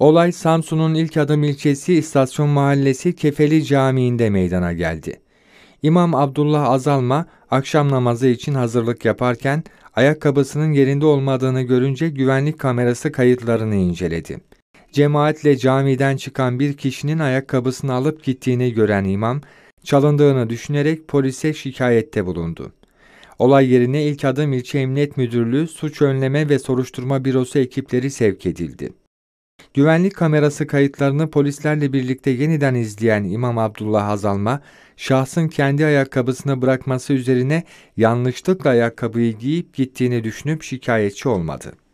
Olay Samsun'un ilk adım ilçesi İstasyon Mahallesi Kefeli Camii'nde meydana geldi. İmam Abdullah Azalma akşam namazı için hazırlık yaparken ayakkabısının yerinde olmadığını görünce güvenlik kamerası kayıtlarını inceledi. Cemaatle camiden çıkan bir kişinin ayakkabısını alıp gittiğini gören imam, çalındığını düşünerek polise şikayette bulundu. Olay yerine ilk adım ilçe emniyet müdürlüğü suç önleme ve soruşturma bürosu ekipleri sevk edildi. Güvenlik kamerası kayıtlarını polislerle birlikte yeniden izleyen İmam Abdullah Azalma, şahsın kendi ayakkabısını bırakması üzerine yanlışlıkla ayakkabıyı giyip gittiğini düşünüp şikayetçi olmadı.